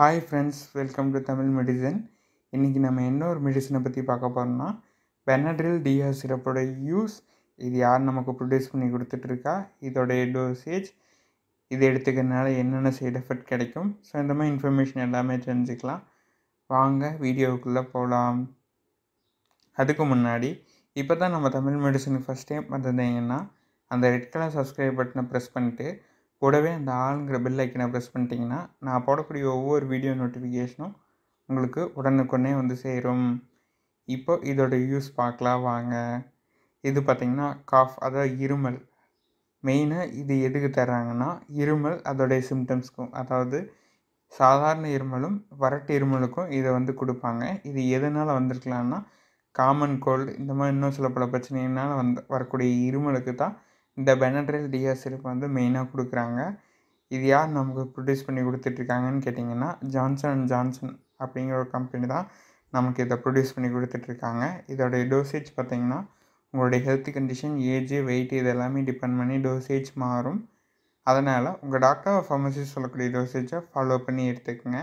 hi friends welcome to Tamil medicine இன்றைக்கி நம்ம என்ன ஒரு மெடிசனை பற்றி பார்க்க போகிறோம்னா பெனட்ரில் டிஹா சிரப்போட யூஸ் இது யார் நமக்கு ப்ரொடியூஸ் பண்ணி கொடுத்துட்ருக்கா இதோடைய டோசேஜ் இது எடுத்துக்கிறதுனால என்னென்ன சைட் எஃபெக்ட் கிடைக்கும் ஸோ இந்த மாதிரி இன்ஃபர்மேஷன் எல்லாமே தெரிஞ்சுக்கலாம் வாங்க வீடியோவுக்குள்ளே போகலாம் அதுக்கு முன்னாடி இப்போ தான் நம்ம தமிழ் மெடிசன் ஃபஸ்ட் டைம் வந்திருந்தீங்கன்னா அந்த ரெட் கலர் சப்ஸ்கிரைப் பட்டனை ப்ரெஸ் பண்ணிட்டு கூடவே அந்த ஆளுங்கிற பெல் ஐக்கனை ப்ரெஸ் பண்ணிட்டீங்கன்னா நான் போடக்கூடிய ஒவ்வொரு வீடியோ நோட்டிஃபிகேஷனும் உங்களுக்கு உடனுக்குடனே வந்து சேரும் இப்போ இதோட யூஸ் பார்க்கலாம் வாங்க இது பார்த்திங்கன்னா காஃப் அதாவது இருமல் மெயினாக இது எதுக்கு தர்றாங்கன்னா இருமல் அதோடைய சிம்டம்ஸ்க்கும் அதாவது சாதாரண இருமலும் வறட்டு இருமலுக்கும் இதை வந்து கொடுப்பாங்க இது எதனால் வந்திருக்கலான்னா காமன் கோல்டு இந்த மாதிரி இன்னும் சில பல பிரச்சனைகளால் வந்து வரக்கூடிய இருமலுக்கு தான் இந்த பெனட்ரேல் டிஆ சிறப்பு வந்து மெயினாக கொடுக்குறாங்க இது யார் நமக்கு ப்ரொடியூஸ் பண்ணி கொடுத்துட்ருக்காங்கன்னு கேட்டிங்கன்னா ஜான்சன் அண்ட் ஜான்சன் அப்படிங்கிற ஒரு கம்பெனி தான் நமக்கு இதை ப்ரொடியூஸ் பண்ணி கொடுத்துட்ருக்காங்க இதோடைய டோசேஜ் பார்த்திங்கன்னா உங்களுடைய ஹெல்த் கண்டிஷன் ஏஜ் வெயிட் இது எல்லாமே டிபெண்ட் பண்ணி டோசேஜ் மாறும் அதனால் உங்கள் டாக்டர் ஃபார்மசி சொல்லக்கூடிய டோசேஜை ஃபாலோ பண்ணி எடுத்துக்கோங்க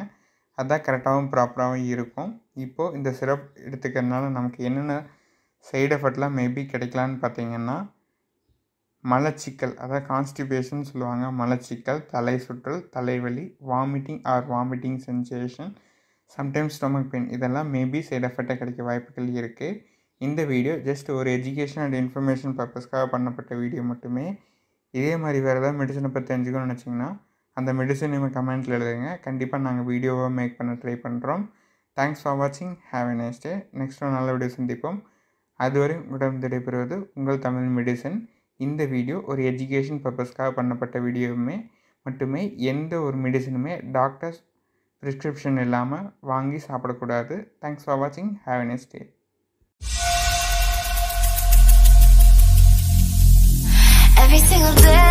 அதுதான் கரெக்டாகவும் ப்ராப்பராகவும் இருக்கும் இப்போது இந்த சிரப் எடுத்துக்கிறதுனால நமக்கு என்னென்ன சைடு எஃபெக்ட்லாம் மேபி கிடைக்கலான்னு பார்த்தீங்கன்னா மலச்சிக்கல் அதாவது கான்ஸ்டிபேஷன் சொல்லுவாங்க மலச்சிக்கல் தலை சுற்றல் தலைவலி vomiting or vomiting sensation sometimes stomach pain இதெல்லாம் மேபி சைட் எஃபெக்டாக கிடைக்க வாய்ப்புகள் இருக்குது இந்த வீடியோ ஜஸ்ட் ஒரு எஜுகேஷன் அண்ட் இன்ஃபர்மேஷன் பர்பஸ்க்காக பண்ணப்பட்ட வீடியோ மட்டுமே இதே மாதிரி வேறு ஏதாவது மெடிசனை பற்றி தெரிஞ்சுக்கணும்னு நினச்சிங்கன்னா அந்த மெடிசன் நீங்கள் கமெண்ட்டில் எழுதுங்க கண்டிப்பாக நாங்கள் வீடியோவை மேக் பண்ண ட்ரை பண்ணுறோம் தேங்க்ஸ் ஃபார் வாட்சிங் ஹாவ் எ நெக்ஸ்ட் நல்ல வீடியோ சந்திப்போம் அதுவரை உடம்பு திடைபெறுவது உங்கள் தமிழ் மெடிசன் இந்த வீடியோ ஒரு எஜுகேஷன் பர்பஸ்க்காக பண்ணப்பட்ட வீடியோவுமே மட்டுமே எந்த ஒரு மெடிசனுமே டாக்டர்ஸ் ப்ரிஸ்கிரிப்ஷன் இல்லாமல் வாங்கி சாப்பிடக்கூடாது தேங்க்ஸ் ஃபார் வாட்சிங் have a nice Every single day